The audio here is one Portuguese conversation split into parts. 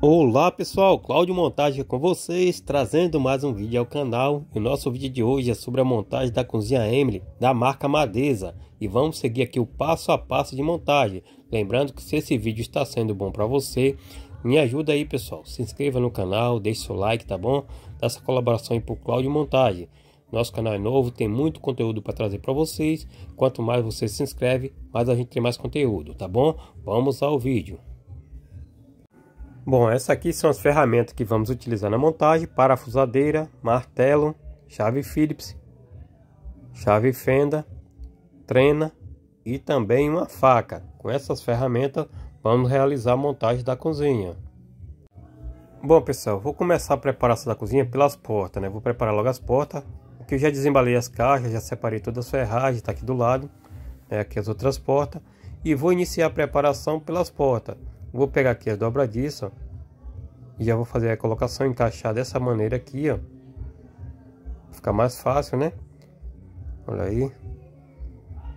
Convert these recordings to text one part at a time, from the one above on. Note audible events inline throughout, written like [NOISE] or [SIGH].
Olá pessoal, Cláudio Montagem com vocês, trazendo mais um vídeo ao canal. E o nosso vídeo de hoje é sobre a montagem da cozinha Emily, da marca Madeza. E vamos seguir aqui o passo a passo de montagem. Lembrando que se esse vídeo está sendo bom para você, me ajuda aí pessoal. Se inscreva no canal, deixe seu like, tá bom? Dá essa colaboração aí o Cláudio Montagem. Nosso canal é novo, tem muito conteúdo para trazer para vocês. Quanto mais você se inscreve, mais a gente tem mais conteúdo, tá bom? Vamos ao vídeo. Bom, essas aqui são as ferramentas que vamos utilizar na montagem, parafusadeira, martelo, chave Phillips, chave fenda, trena e também uma faca. Com essas ferramentas vamos realizar a montagem da cozinha. Bom pessoal, vou começar a preparação da cozinha pelas portas, né? Vou preparar logo as portas, porque eu já desembalei as caixas, já separei todas as ferragens, está aqui do lado, né? aqui as outras portas. E vou iniciar a preparação pelas portas. Vou pegar aqui as dobradiças, ó, e já vou fazer a colocação, encaixar dessa maneira aqui, ó. Fica mais fácil, né? Olha aí.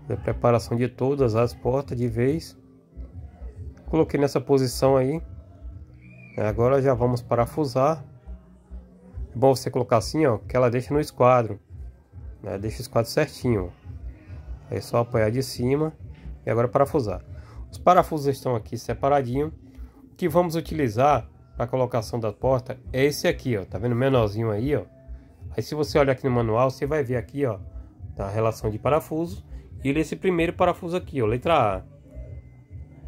A preparação de todas as portas de vez. Coloquei nessa posição aí. Agora já vamos parafusar. É bom você colocar assim, ó, que ela deixa no esquadro. Né? Deixa o esquadro certinho. Ó. É só apoiar de cima e agora parafusar. Os parafusos estão aqui separadinho. O que vamos utilizar para colocação da porta é esse aqui, ó. Tá vendo? Menorzinho aí, ó. Aí se você olhar aqui no manual, você vai ver aqui, ó, a relação de parafusos. E esse primeiro parafuso aqui, ó, letra A.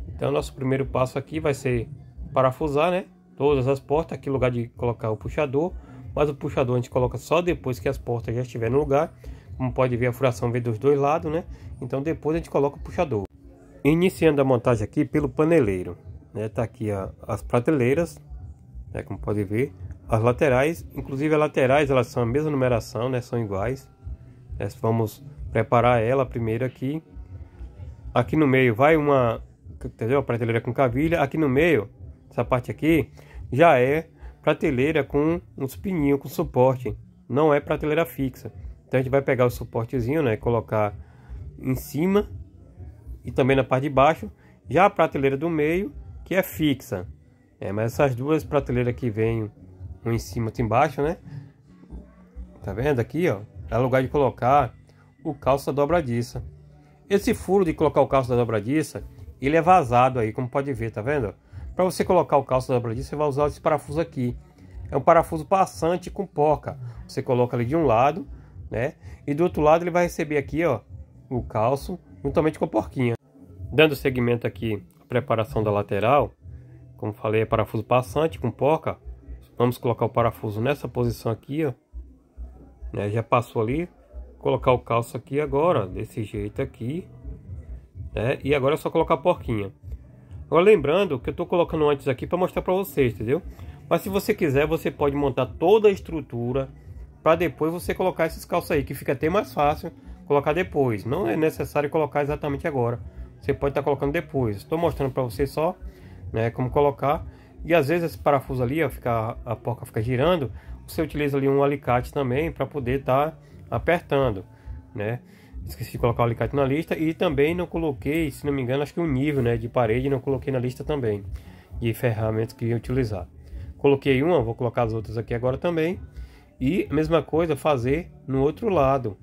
Então, nosso primeiro passo aqui vai ser parafusar, né? Todas as portas, aqui lugar de colocar o puxador. Mas o puxador a gente coloca só depois que as portas já estiverem no lugar. Como pode ver, a furação vem dos dois lados, né? Então, depois a gente coloca o puxador. Iniciando a montagem aqui pelo paneleiro, né? Tá aqui a, as prateleiras, né? Como pode ver, as laterais, inclusive as laterais, elas são a mesma numeração, né? São iguais. Nós né? vamos preparar ela primeiro aqui. Aqui no meio vai uma, entendeu? Prateleira com cavilha. Aqui no meio, essa parte aqui já é prateleira com uns pininhos com suporte. Não é prateleira fixa. Então a gente vai pegar o suportezinho, né? Colocar em cima e também na parte de baixo. Já a prateleira do meio, que é fixa. É, mas essas duas prateleiras que vêm um em cima e um embaixo, né? Tá vendo aqui, ó? É lugar de colocar o calço da dobradiça. Esse furo de colocar o calço da dobradiça, ele é vazado aí, como pode ver, tá vendo? Para você colocar o calço da dobradiça, você vai usar esse parafuso aqui. É um parafuso passante com porca. Você coloca ali de um lado, né? E do outro lado ele vai receber aqui, ó, o calço juntamente com a porquinha. Dando seguimento aqui à preparação da lateral, como falei, é parafuso passante com porca. Vamos colocar o parafuso nessa posição aqui, ó. Né, já passou ali. Colocar o calço aqui agora, desse jeito aqui. Né, e agora é só colocar a porquinha. Agora lembrando que eu estou colocando antes aqui para mostrar para vocês, entendeu? Mas se você quiser, você pode montar toda a estrutura para depois você colocar esses calços aí, que fica até mais fácil colocar depois. Não é necessário colocar exatamente agora. Você pode estar tá colocando depois. Estou mostrando para você só né, como colocar. E às vezes esse parafuso ali, ó, ficar a porca fica girando. Você utiliza ali um alicate também para poder estar tá apertando. Né? Esqueci de colocar o alicate na lista. E também não coloquei, se não me engano, acho que o um nível né, de parede não coloquei na lista também. De ferramentas que ia utilizar. Coloquei uma, vou colocar as outras aqui agora também. E mesma coisa fazer no outro lado,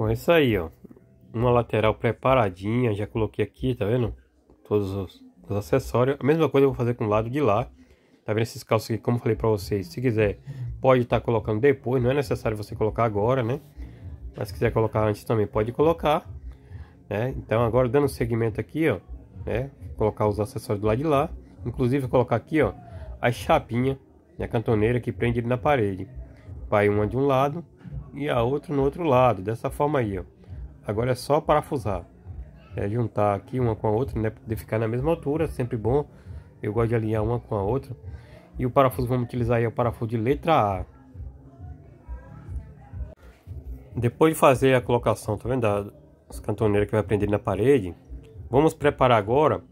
Bom, é isso aí, ó. Uma lateral preparadinha, já coloquei aqui, tá vendo? Todos os, os acessórios. A mesma coisa eu vou fazer com o lado de lá. Tá vendo esses calços aqui, como eu falei pra vocês, se quiser, pode estar tá colocando depois, não é necessário você colocar agora, né? Mas se quiser colocar antes também, pode colocar. Né? Então agora dando segmento aqui, ó, né? Colocar os acessórios do lado de lá. Inclusive colocar aqui, ó, a chapinha, a cantoneira que prende ele na parede. Vai uma de um lado e a outra no outro lado, dessa forma aí, ó. Agora é só parafusar, é juntar aqui uma com a outra, né, poder ficar na mesma altura, sempre bom. Eu gosto de alinhar uma com a outra. E o parafuso vamos utilizar aí é o parafuso de letra A. Depois de fazer a colocação, tá vendo? As cantoneiras que vai prender na parede, vamos preparar agora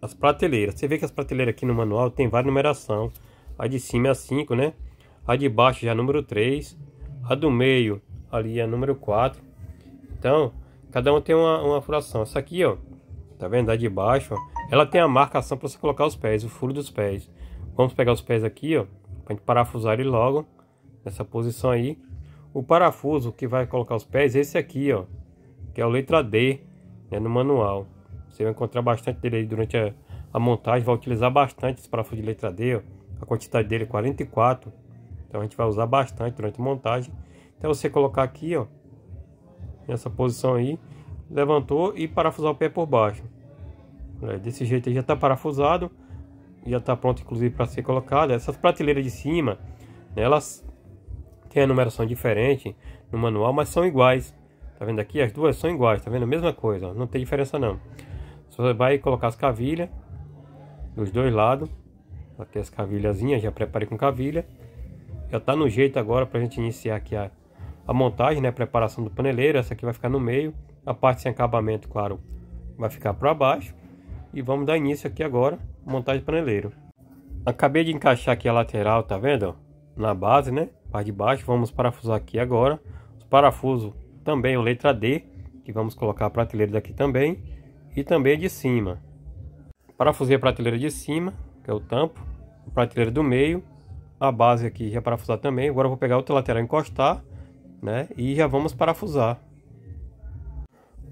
as prateleiras. Você vê que as prateleiras aqui no manual tem várias numeração. A de cima é a 5, né? A de baixo já é a número 3 a do meio ali é número 4. Então, cada um tem uma, uma furação. Essa aqui, ó, tá vendo? A de baixo, ó, ela tem a marcação para você colocar os pés, o furo dos pés. Vamos pegar os pés aqui, ó, pra gente parafusar ele logo, nessa posição aí. O parafuso que vai colocar os pés é esse aqui, ó, que é o letra D, né, no manual. Você vai encontrar bastante dele aí durante a, a montagem, vai utilizar bastante esse parafuso de letra D, ó. A quantidade dele é 44 então a gente vai usar bastante durante a montagem. Então você colocar aqui, ó, nessa posição aí, levantou e parafusar o pé por baixo. É, desse jeito aí já está parafusado, já está pronto inclusive para ser colocado. Essas prateleiras de cima, né, elas têm a numeração diferente no manual, mas são iguais. Tá vendo aqui? As duas são iguais, tá vendo? A mesma coisa, ó, não tem diferença não. Você vai colocar as cavilhas dos dois lados. Aqui as cavilhazinhas, já preparei com cavilha. Já é, tá no jeito agora para a gente iniciar aqui a, a montagem, né? A preparação do paneleiro. Essa aqui vai ficar no meio. A parte sem acabamento, claro, vai ficar para baixo. E vamos dar início aqui agora, montagem do paneleiro. Acabei de encaixar aqui a lateral, tá vendo? Na base, né? Parte de baixo. Vamos parafusar aqui agora. Os parafusos também, o letra D, que vamos colocar a prateleira daqui também. E também de cima. Parafusei a prateleira de cima, que é o tampo. A prateleira do meio a base aqui já parafusar também. Agora vou pegar outra lateral encostar, né? E já vamos parafusar.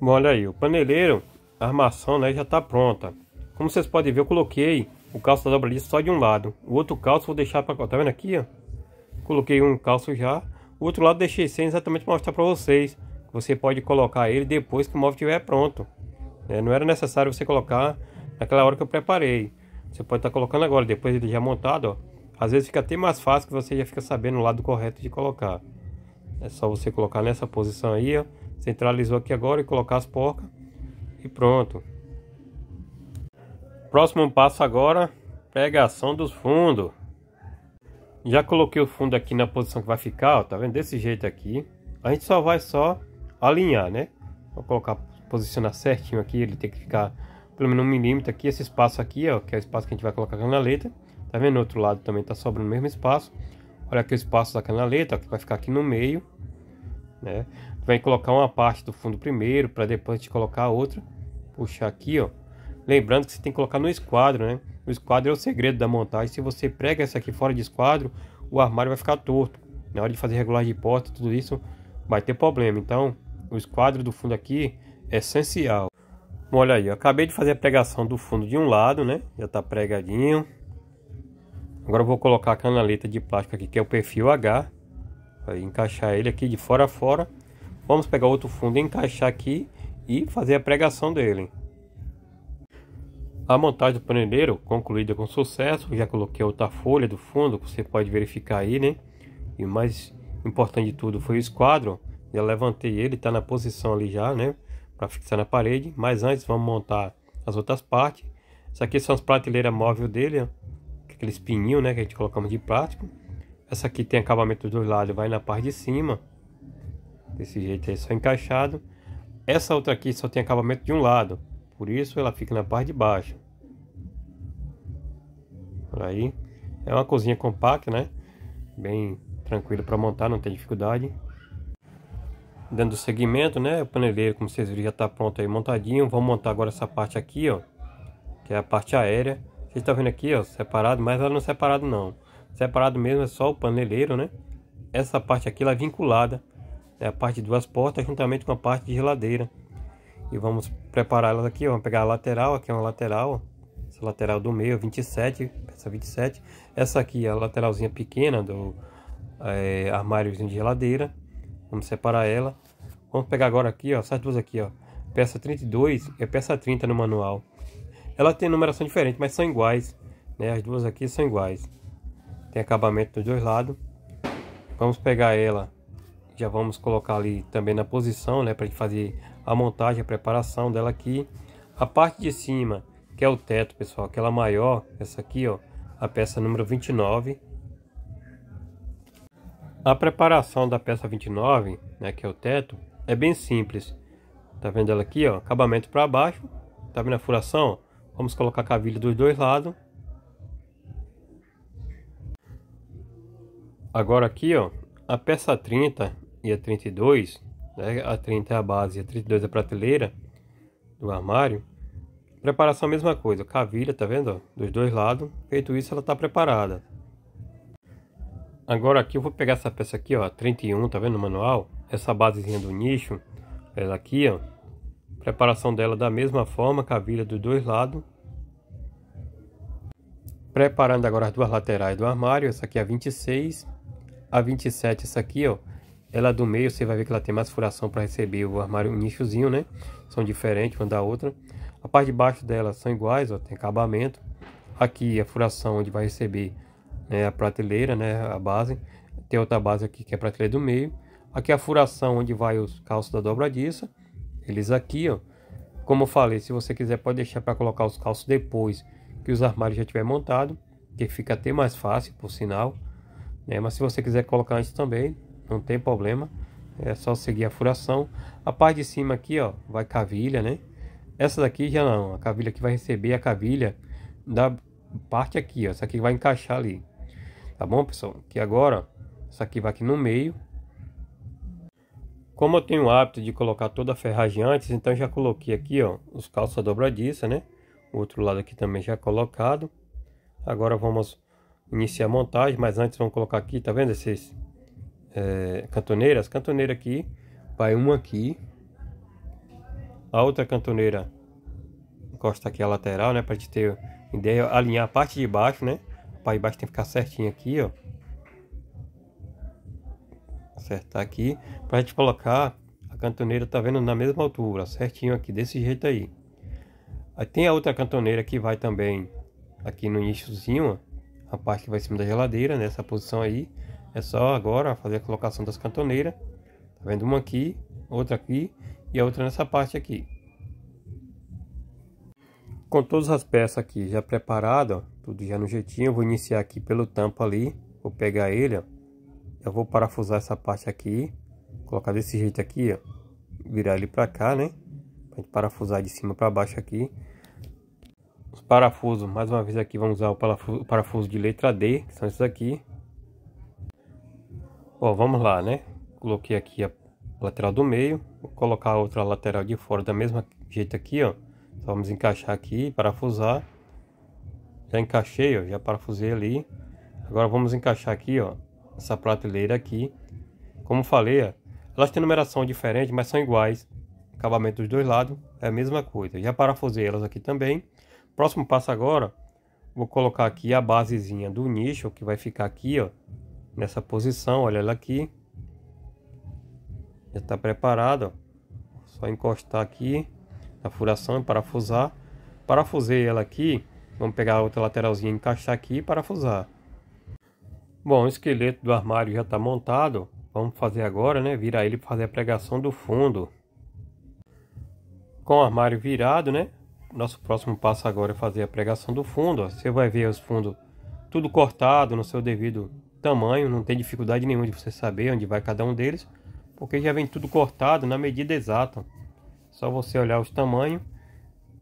Bom, olha aí, o paneleiro, a armação, né, já está pronta. Como vocês podem ver, eu coloquei o calço da dobradiça só de um lado. O outro calço vou deixar para tá vendo aqui, ó? Coloquei um calço já. O outro lado deixei sem exatamente para mostrar para vocês. Você pode colocar ele depois que o móvel estiver pronto. É, não era necessário você colocar naquela hora que eu preparei. Você pode estar tá colocando agora, depois ele já montado, ó. Às vezes fica até mais fácil que você já fica sabendo o lado correto de colocar. É só você colocar nessa posição aí, ó. Centralizou aqui agora e colocar as porcas. E pronto. Próximo passo agora, pregação dos fundos. Já coloquei o fundo aqui na posição que vai ficar, ó, tá vendo? Desse jeito aqui. A gente só vai só alinhar, né? Vou colocar, posicionar certinho aqui, ele tem que ficar pelo menos um milímetro aqui. Esse espaço aqui, ó, que é o espaço que a gente vai colocar na letra. Tá vendo? outro lado também tá sobrando o mesmo espaço. Olha aqui o espaço da canaleta, que vai ficar aqui no meio, né? Vai colocar uma parte do fundo primeiro, para depois a gente colocar a outra. Puxar aqui, ó. Lembrando que você tem que colocar no esquadro, né? O esquadro é o segredo da montagem. Se você prega essa aqui fora de esquadro, o armário vai ficar torto. Na hora de fazer regulagem de porta, tudo isso vai ter problema. Então, o esquadro do fundo aqui é essencial. Olha aí, eu acabei de fazer a pregação do fundo de um lado, né? Já tá pregadinho. Agora eu vou colocar a canaleta de plástico aqui, que é o perfil H. Vai encaixar ele aqui de fora a fora. Vamos pegar outro fundo, encaixar aqui e fazer a pregação dele. A montagem do paneleiro concluída com sucesso. Já coloquei outra folha do fundo, que você pode verificar aí, né? E o mais importante de tudo foi o esquadro. Já levantei ele, está na posição ali já, né? Para fixar na parede. Mas antes vamos montar as outras partes. Isso aqui são as prateleiras móveis dele, ó aqueles pininhos, né, que a gente colocamos de plástico. Essa aqui tem acabamento dos lados, vai na parte de cima. Desse jeito aí, só encaixado. Essa outra aqui só tem acabamento de um lado, por isso ela fica na parte de baixo. Por aí. É uma cozinha compacta, né? Bem tranquilo para montar, não tem dificuldade. Dando seguimento, né? O paneleiro, como vocês viram, já está pronto aí montadinho. Vamos montar agora essa parte aqui, ó. Que é a parte aérea. Vocês estão tá vendo aqui, ó, separado, mas ela não é separado não. Separado mesmo é só o paneleiro, né? Essa parte aqui ela é vinculada, é a parte de duas portas juntamente com a parte de geladeira. E vamos preparar elas aqui, ó. vamos pegar a lateral, aqui é uma lateral, ó. essa lateral do meio, 27, essa 27. Essa aqui é a lateralzinha pequena do é, armáriozinho de geladeira. Vamos separar ela. Vamos pegar agora aqui, ó, essas duas aqui, ó. Peça 32 é peça 30 no manual. Ela tem numeração diferente, mas são iguais. Né? As duas aqui são iguais. Tem acabamento dos dois lados. Vamos pegar ela. Já vamos colocar ali também na posição, né? Para fazer a montagem, a preparação dela aqui. A parte de cima, que é o teto, pessoal. Aquela maior, essa aqui, ó. A peça número 29. A preparação da peça 29, né? Que é o teto, é bem simples. Tá vendo ela aqui, ó? Acabamento para baixo. Tá vendo a furação? Vamos colocar a cavilha dos dois lados. Agora aqui, ó, a peça 30 e a 32, né, a 30 é a base e a 32 é a prateleira do armário. Preparação a mesma coisa, cavilha, tá vendo? Ó, dos dois lados. Feito isso, ela tá preparada. Agora aqui eu vou pegar essa peça aqui, ó, 31, tá vendo no manual? Essa basezinha do nicho, ela aqui, ó, Preparação dela da mesma forma, cavilha dos dois lados. Preparando agora as duas laterais do armário, essa aqui é a 26, a 27 essa aqui, ó, ela é do meio, você vai ver que ela tem mais furação para receber o armário, um nichozinho, né? São diferentes uma da outra. A parte de baixo dela são iguais, ó, tem acabamento. Aqui é a furação onde vai receber né, a prateleira, né, a base. Tem outra base aqui que é a prateleira do meio. Aqui é a furação onde vai os calços da dobradiça eles aqui, ó. Como eu falei, se você quiser pode deixar para colocar os calços depois que os armários já tiver montado, que fica até mais fácil, por sinal. Né? Mas se você quiser colocar antes também, não tem problema. É só seguir a furação. A parte de cima aqui, ó, vai cavilha, né? Essa daqui já não, a cavilha que vai receber é a cavilha da parte aqui, ó. Essa aqui vai encaixar ali. Tá bom, pessoal? Que agora, essa aqui vai aqui no meio, como eu tenho o hábito de colocar toda a ferragem antes, então já coloquei aqui, ó, os calça dobradiça, né? O outro lado aqui também já colocado. Agora vamos iniciar a montagem, mas antes vamos colocar aqui, tá vendo esses é, cantoneiras? Cantoneira aqui, vai uma aqui. A outra cantoneira encosta aqui a lateral, né? Pra gente ter ideia, alinhar a parte de baixo, né? A baixo tem que ficar certinho aqui, ó acertar aqui, para a gente colocar a cantoneira, tá vendo, na mesma altura, certinho aqui, desse jeito aí. Aí tem a outra cantoneira que vai também aqui no nichozinho a parte que vai em cima da geladeira, nessa posição aí. É só agora fazer a colocação das cantoneiras, tá vendo, uma aqui, outra aqui e a outra nessa parte aqui. Com todas as peças aqui já preparadas, tudo já no jeitinho, eu vou iniciar aqui pelo tampo ali, vou pegar ele, ó eu vou parafusar essa parte aqui, colocar desse jeito aqui, ó, virar ele para cá, né? Pra gente parafusar de cima para baixo aqui. Os parafusos, mais uma vez aqui, vamos usar o parafuso, o parafuso de letra D, que são esses aqui. Ó, vamos lá, né? Coloquei aqui a lateral do meio, vou colocar a outra lateral de fora da mesma jeito aqui, ó. Só vamos encaixar aqui, parafusar. Já encaixei, ó, já parafusei ali. Agora vamos encaixar aqui, ó, essa prateleira aqui. Como falei, é, elas têm numeração diferente, mas são iguais. Acabamento dos dois lados é a mesma coisa. Já parafusei elas aqui também. Próximo passo agora, vou colocar aqui a basezinha do nicho, que vai ficar aqui, ó, nessa posição, olha ela aqui. Já está preparada, só encostar aqui na furação e parafusar. Parafusei ela aqui, vamos pegar a outra lateralzinha, encaixar aqui e parafusar. Bom, o esqueleto do armário já está montado. Vamos fazer agora, né? Virar ele para fazer a pregação do fundo. Com o armário virado, né? Nosso próximo passo agora é fazer a pregação do fundo. Ó. Você vai ver os fundos tudo cortado no seu devido tamanho. Não tem dificuldade nenhuma de você saber onde vai cada um deles. Porque já vem tudo cortado na medida exata. Só você olhar os tamanhos,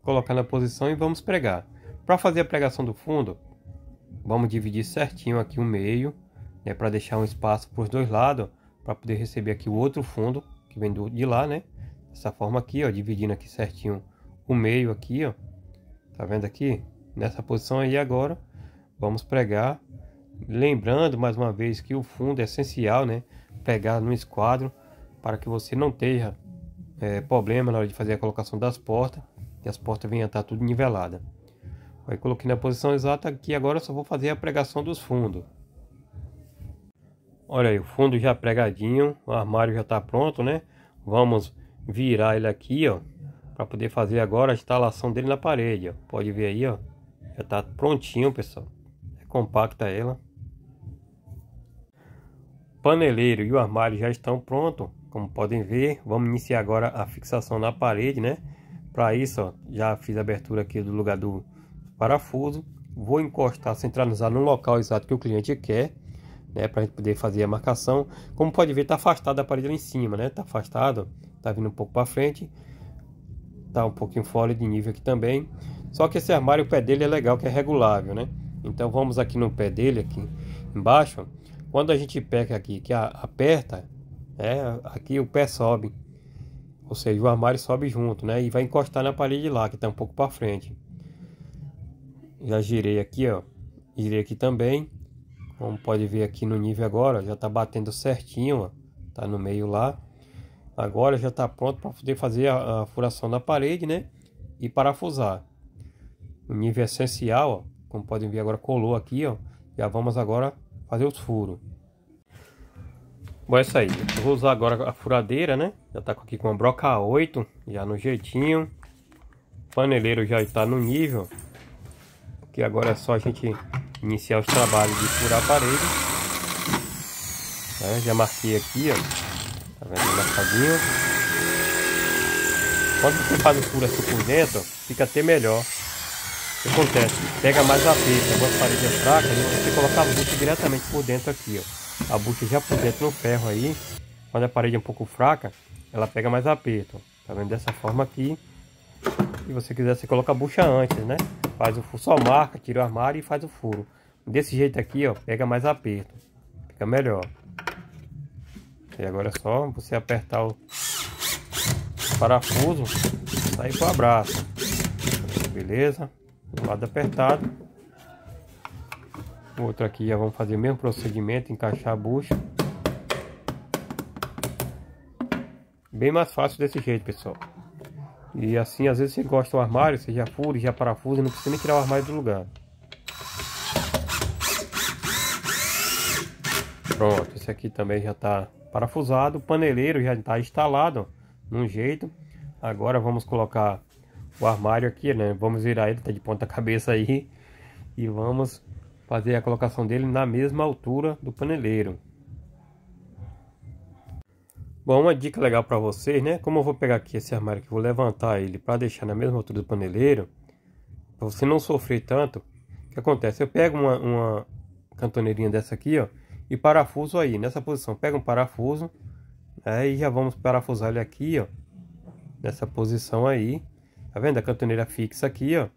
colocar na posição e vamos pregar. Para fazer a pregação do fundo, Vamos dividir certinho aqui o meio, né, para deixar um espaço para os dois lados, para poder receber aqui o outro fundo que vem do, de lá, né? Dessa forma aqui, ó, dividindo aqui certinho o meio aqui, ó. Tá vendo aqui? Nessa posição aí agora, vamos pregar. Lembrando mais uma vez que o fundo é essencial, né? Pregar no esquadro para que você não tenha é, problema na hora de fazer a colocação das portas e as portas venham a estar tá tudo nivelada. Aí coloquei na posição exata aqui, agora eu só vou fazer a pregação dos fundos. Olha aí, o fundo já pregadinho, o armário já está pronto, né? Vamos virar ele aqui, ó, para poder fazer agora a instalação dele na parede, ó. Pode ver aí, ó, já está prontinho, pessoal. É compacta ela. O paneleiro e o armário já estão prontos, como podem ver. Vamos iniciar agora a fixação na parede, né? Para isso, ó, já fiz a abertura aqui do lugar do parafuso, vou encostar, centralizar no local exato que o cliente quer, né, para a gente poder fazer a marcação. Como pode ver, está afastado da parede lá em cima, né? Está afastado, está vindo um pouco para frente, está um pouquinho fora de nível aqui também. Só que esse armário, o pé dele é legal, que é regulável, né? Então vamos aqui no pé dele, aqui embaixo. Quando a gente pega aqui, que aperta, né? Aqui o pé sobe, ou seja, o armário sobe junto, né? E vai encostar na parede lá, que está um pouco para frente já girei aqui ó girei aqui também como pode ver aqui no nível agora já tá batendo certinho ó. tá no meio lá agora já tá pronto para poder fazer a, a, furação na parede né e parafusar o nível essencial ó, como podem ver agora colou aqui ó já vamos agora fazer os furos Bom, é isso aí. Eu vou usar agora a furadeira, né? Já tá aqui com a broca 8, já no jeitinho. O paneleiro já está no nível que agora é só a gente iniciar os trabalhos de furar a parede. Né, já marquei aqui, ó. Tá vendo? Marcadinho. Quando você faz o furo assim por dentro, fica até melhor. O que acontece? Pega mais a pista, agora a parede é fraca, e você coloca a bucha diretamente por dentro aqui, ó. A bucha já por dentro no ferro aí. Quando a parede é um pouco fraca, ela pega mais aperto. Tá vendo? Dessa forma aqui, e você quiser, você coloca a bucha antes, né? Faz o furo, só marca, tira o armário e faz o furo. Desse jeito aqui, ó, pega mais aperto. Fica melhor. E agora é só você apertar o parafuso, sair o abraço. Beleza? Um lado apertado. O outro aqui já vamos fazer o mesmo procedimento, encaixar a bucha. Bem mais fácil desse jeito, pessoal. E assim, às vezes você gosta do armário, você já fura, já parafusa, não precisa nem tirar o armário do lugar. Pronto, esse aqui também já está parafusado, o paneleiro já está instalado, num jeito. Agora vamos colocar o armário aqui, né? Vamos virar ele, tá de ponta cabeça aí. E vamos fazer a colocação dele na mesma altura do paneleiro. Bom, uma dica legal para vocês, né? Como eu vou pegar aqui esse armário que vou levantar ele para deixar na mesma altura do paneleiro, para você não sofrer tanto, o que acontece? Eu pego uma, uma cantoneirinha dessa aqui, ó, e parafuso aí, nessa posição. Pega um parafuso, aí né, já vamos parafusar ele aqui, ó, nessa posição aí. Tá vendo? A cantoneira fixa aqui, ó.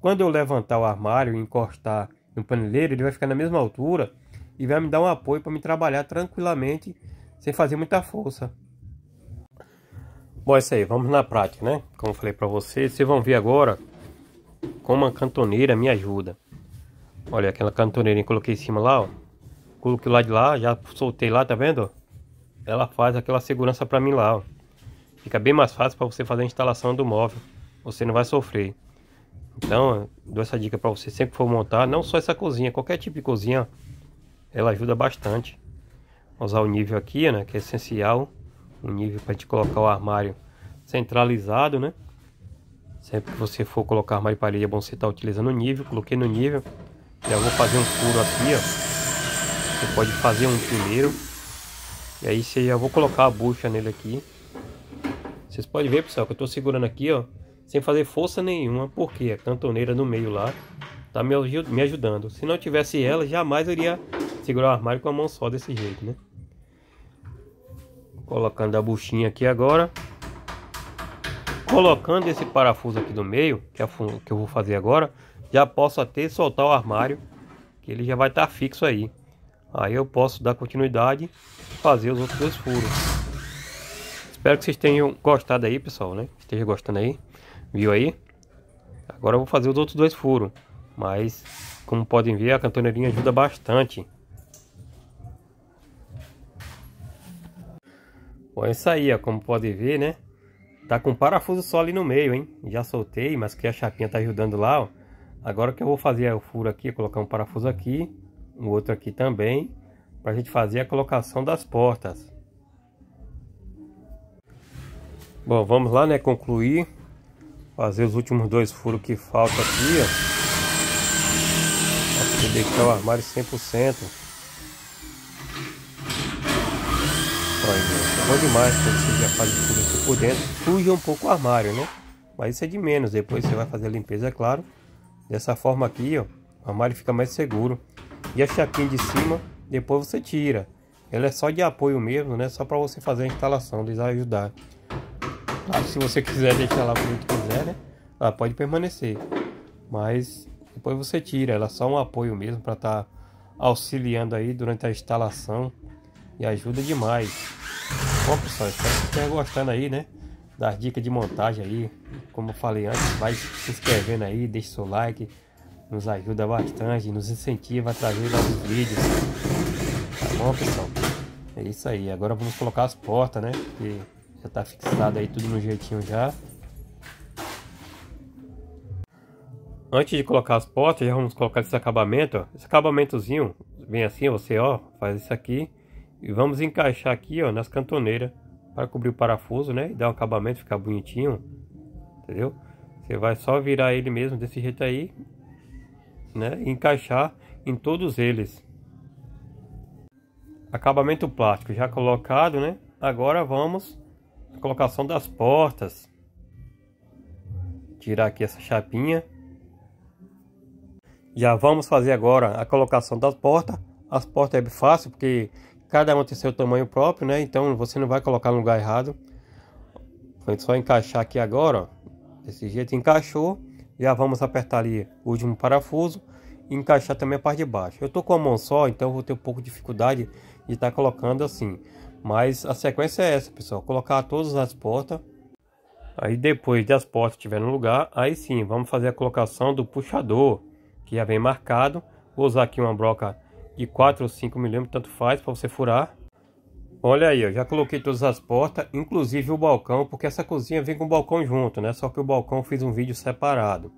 Quando eu levantar o armário e encostar no paneleiro, ele vai ficar na mesma altura e vai me dar um apoio para me trabalhar tranquilamente sem fazer muita força. Bom, é isso aí, vamos na prática, né? Como falei para vocês, vocês vão ver agora como a cantoneira me ajuda. Olha, aquela cantoneira que coloquei em cima lá, ó. Coloquei lá de lá, já soltei lá, tá vendo? Ela faz aquela segurança para mim lá, ó. Fica bem mais fácil para você fazer a instalação do móvel. Você não vai sofrer. Então, dou essa dica para você sempre for montar, não só essa cozinha, qualquer tipo de cozinha, ela ajuda bastante usar o nível aqui, né? Que é essencial. O nível para te colocar o armário centralizado, né? Sempre que você for colocar armário para parede, é bom você estar tá utilizando o nível. Coloquei no nível. Já vou fazer um furo aqui, ó. Você pode fazer um primeiro. E aí você já vou colocar a bucha nele aqui. Vocês podem ver, pessoal, que eu estou segurando aqui, ó. Sem fazer força nenhuma, porque a é cantoneira no meio lá tá me, me ajudando. Se não tivesse ela, jamais eu iria segurar o armário com a mão só desse jeito, né? Colocando a buchinha aqui agora. Colocando esse parafuso aqui no meio, que, é o que eu vou fazer agora, já posso até soltar o armário, que ele já vai estar tá fixo aí. Aí eu posso dar continuidade fazer os outros dois furos. Espero que vocês tenham gostado aí, pessoal, né? Esteja gostando aí. Viu aí? Agora eu vou fazer os outros dois furos. Mas, como podem ver, a cantoneirinha ajuda bastante. Bom, é isso aí, ó, como podem ver, né? Tá com parafuso só ali no meio, hein? Já soltei, mas que a chapinha tá ajudando lá, ó. Agora que eu vou fazer o furo aqui, colocar um parafuso aqui, um outro aqui também, pra gente fazer a colocação das portas. Bom, vamos lá, né, concluir, fazer os últimos dois furos que faltam aqui, ó. Vou deixar é o armário 100%. Olha, gente, é bom demais quando você já faz tudo aqui por dentro. Suja um pouco o armário, né? Mas isso é de menos. Depois você vai fazer a limpeza, é claro. Dessa forma aqui, ó, o armário fica mais seguro. E a chapinha de cima, depois você tira. Ela é só de apoio mesmo, né? Só para você fazer a instalação, eles ajudar. Claro, se você [LAUGHS] quiser deixar lá como quiser, né? Ela pode permanecer. Mas depois você tira, ela é só um apoio mesmo para estar tá auxiliando aí durante a instalação e ajuda demais. Bom pessoal, espero que vocês tenham gostando aí, né? Das dicas de montagem aí, como eu falei antes, vai se inscrevendo aí, deixa seu like, nos ajuda bastante, nos incentiva a trazer novos vídeos. Tá bom pessoal? É isso aí, agora vamos colocar as portas, né? Que já tá fixado aí tudo no jeitinho já. Antes de colocar as portas, já vamos colocar esse acabamento, Esse acabamentozinho, vem assim, você, ó, faz isso aqui. E vamos encaixar aqui, ó, nas cantoneiras, para cobrir o parafuso, né? E dar um acabamento, ficar bonitinho, entendeu? Você vai só virar ele mesmo desse jeito aí, né? E encaixar em todos eles. Acabamento plástico já colocado, né? Agora vamos à colocação das portas. Tirar aqui essa chapinha. Já vamos fazer agora a colocação das portas. As portas é fácil porque cada uma tem seu tamanho próprio, né? Então você não vai colocar no lugar errado. Foi só encaixar aqui agora, ó. Desse jeito encaixou. Já vamos apertar ali o último parafuso e encaixar também a parte de baixo. Eu tô com a mão só, então vou ter um pouco de dificuldade de estar tá colocando assim. Mas a sequência é essa, pessoal. Colocar todas as portas. Aí depois de as portas estiverem no lugar, aí sim, vamos fazer a colocação do puxador que já vem marcado. Vou usar aqui uma broca de 4 ou 5 milímetros, tanto faz, para você furar. Olha aí, eu já coloquei todas as portas, inclusive o balcão, porque essa cozinha vem com o balcão junto, né? Só que o balcão eu fiz um vídeo separado.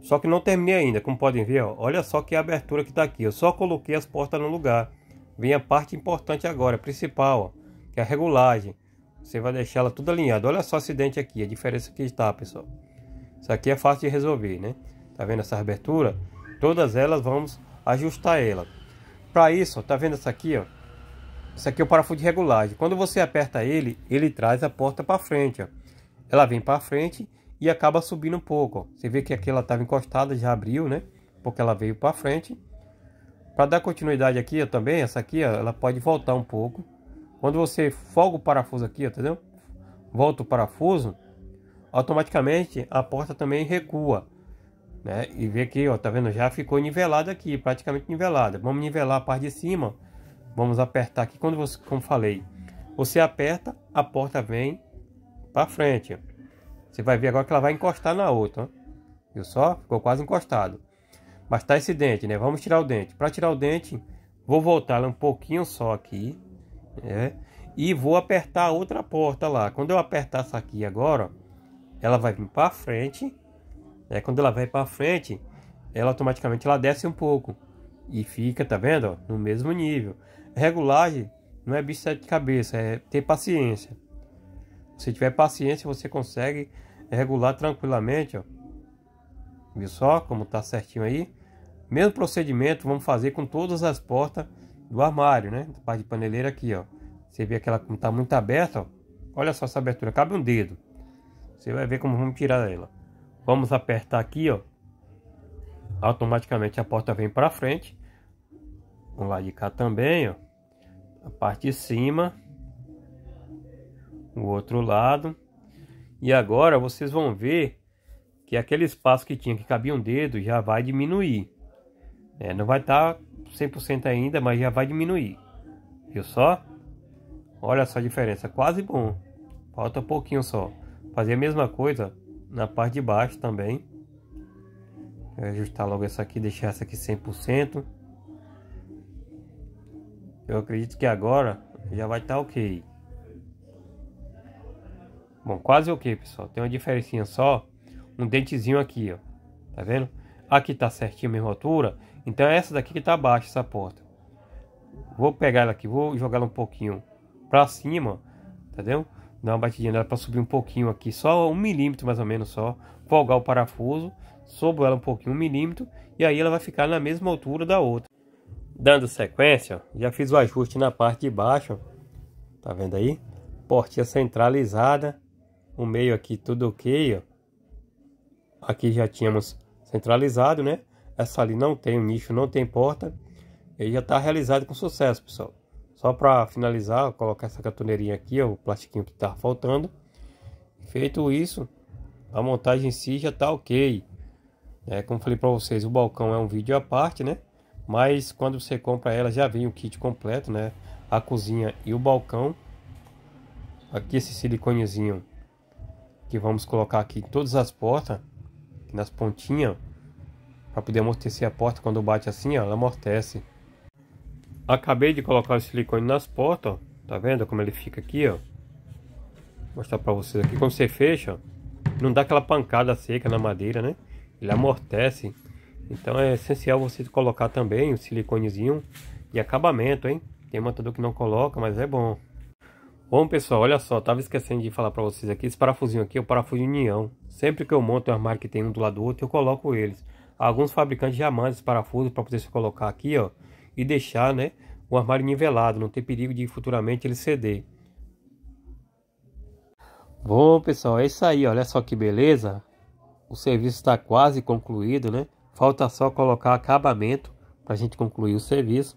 Só que não terminei ainda, como podem ver, ó, olha só que abertura que tá aqui. Eu só coloquei as portas no lugar. Vem a parte importante agora, principal, ó, que é a regulagem. Você vai deixar ela tudo alinhada. Olha só esse dente aqui, a diferença que está, pessoal. Isso aqui é fácil de resolver, né? Tá vendo essa abertura? Todas elas vamos ajustar ela. Para isso, ó, tá vendo essa aqui, ó? Isso aqui é o parafuso de regulagem. Quando você aperta ele, ele traz a porta para frente, ó. Ela vem para frente e acaba subindo um pouco, ó. Você vê que aqui ela estava encostada, já abriu, né? Porque ela veio para frente. Para dar continuidade aqui ó, também, essa aqui, ó, ela pode voltar um pouco. Quando você folga o parafuso aqui, ó, entendeu? Volta o parafuso, automaticamente a porta também recua. Né? E ver aqui, ó, tá vendo? Já ficou nivelado aqui, praticamente nivelado Vamos nivelar a parte de cima. Vamos apertar aqui. Quando você, como falei, você aperta, a porta vem para frente. Você vai ver agora que ela vai encostar na outra. Ó. Viu só? Ficou quase encostado. Mas tá esse dente, né? Vamos tirar o dente. Para tirar o dente, vou voltar ela um pouquinho só aqui, né? E vou apertar a outra porta lá. Quando eu apertar essa aqui agora, ela vai vir para frente é Quando ela vai para frente, ela automaticamente ela desce um pouco e fica, tá vendo? Ó, no mesmo nível. Regulagem não é bicho de cabeça, é ter paciência. Se tiver paciência, você consegue regular tranquilamente, ó. Viu só como tá certinho aí? Mesmo procedimento vamos fazer com todas as portas do armário, né? Da parte de paneleira aqui, ó. Você vê que ela tá muito aberta, ó. Olha só essa abertura, cabe um dedo. Você vai ver como vamos tirar ela. Vamos apertar aqui, ó. Automaticamente a porta vem para frente. Vamos lá de cá também, ó. A parte de cima. O outro lado. E agora vocês vão ver que aquele espaço que tinha que cabia um dedo já vai diminuir. É, não vai estar tá 100% ainda, mas já vai diminuir. Viu só? Olha só a diferença, quase bom. Falta um pouquinho só. Fazer a mesma coisa, na parte de baixo também. Vou ajustar logo essa aqui, deixar essa aqui 100%. Eu acredito que agora já vai estar tá ok. Bom, quase ok, pessoal. Tem uma diferencinha só, um dentezinho aqui, ó. Tá vendo? Aqui tá certinho a mesma altura. Então é essa daqui que tá baixa, essa porta. Vou pegar ela aqui, vou jogar ela um pouquinho pra cima, tá vendo? dar uma batidinha nela para subir um pouquinho aqui, só um milímetro mais ou menos só, folgar o parafuso, sobo ela um pouquinho, um milímetro, e aí ela vai ficar na mesma altura da outra. Dando sequência, já fiz o ajuste na parte de baixo, tá vendo aí? Portinha centralizada, o meio aqui tudo ok, ó. Aqui já tínhamos centralizado, né? Essa ali não tem um nicho, não tem porta, e já está realizado com sucesso, pessoal. Só para finalizar, colocar essa catoneirinha aqui, ó, o plastiquinho que tá faltando. Feito isso, a montagem em si já tá ok. É, como falei para vocês, o balcão é um vídeo à parte, né? Mas quando você compra ela, já vem o kit completo, né? A cozinha e o balcão. Aqui esse siliconezinho que vamos colocar aqui em todas as portas, nas pontinhas, para poder amortecer a porta quando bate assim, ó, ela amortece. Acabei de colocar o silicone nas portas, ó. Tá vendo como ele fica aqui, ó? Vou mostrar pra vocês aqui. Quando você fecha, não dá aquela pancada seca na madeira, né? Ele amortece. Então é essencial você colocar também o siliconezinho de acabamento, hein? Tem montador que não coloca, mas é bom. Bom, pessoal, olha só, tava esquecendo de falar para vocês aqui, esse parafusinho aqui é o parafuso união. Sempre que eu monto um armário que tem um do lado do outro, eu coloco eles. Alguns fabricantes já mandam esse parafuso para poder se colocar aqui, ó e deixar né, o armário nivelado, não ter perigo de futuramente ele ceder. Bom, pessoal, é isso aí, olha só que beleza. O serviço está quase concluído, né? Falta só colocar acabamento para a gente concluir o serviço.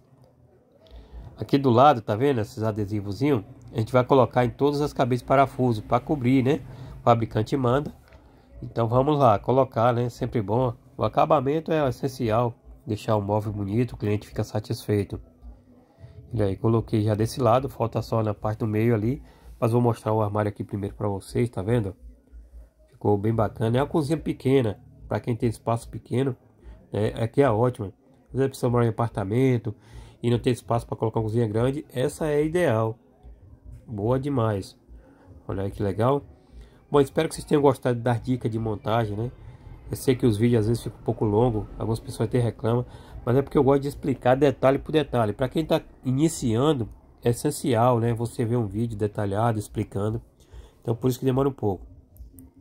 Aqui do lado, tá vendo esses adesivos? A gente vai colocar em todas as cabeças de parafuso para cobrir, né? O fabricante manda. Então vamos lá, colocar, né? Sempre bom. O acabamento é essencial deixar o móvel bonito, o cliente fica satisfeito. E aí, coloquei já desse lado, falta só na parte do meio ali, mas vou mostrar o armário aqui primeiro para vocês, tá vendo? Ficou bem bacana, é uma cozinha pequena, para quem tem espaço pequeno, né? aqui é ótima. Se você precisa morar em apartamento e não tem espaço para colocar uma cozinha grande, essa é ideal. Boa demais. Olha aí que legal. Bom, espero que vocês tenham gostado das dicas de montagem, né? Eu sei que os vídeos às vezes ficam um pouco longos, algumas pessoas até reclamam, mas é porque eu gosto de explicar detalhe por detalhe. Para quem está iniciando, é essencial né, você ver um vídeo detalhado, explicando. Então por isso que demora um pouco.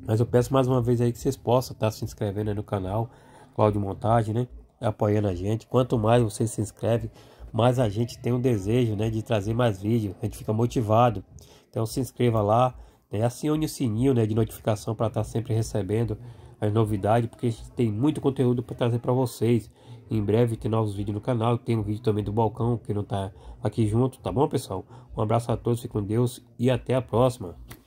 Mas eu peço mais uma vez aí que vocês possam estar tá se inscrevendo no canal Cláudio Montagem, né? Apoiando a gente. Quanto mais você se inscreve, mais a gente tem um desejo né, de trazer mais vídeos. A gente fica motivado. Então se inscreva lá, né? acione o sininho né, de notificação para estar tá sempre recebendo as é novidades, porque a gente tem muito conteúdo para trazer para vocês. Em breve tem novos vídeos no canal, tem um vídeo também do balcão que não está aqui junto, tá bom, pessoal? Um abraço a todos, fiquem com Deus e até a próxima.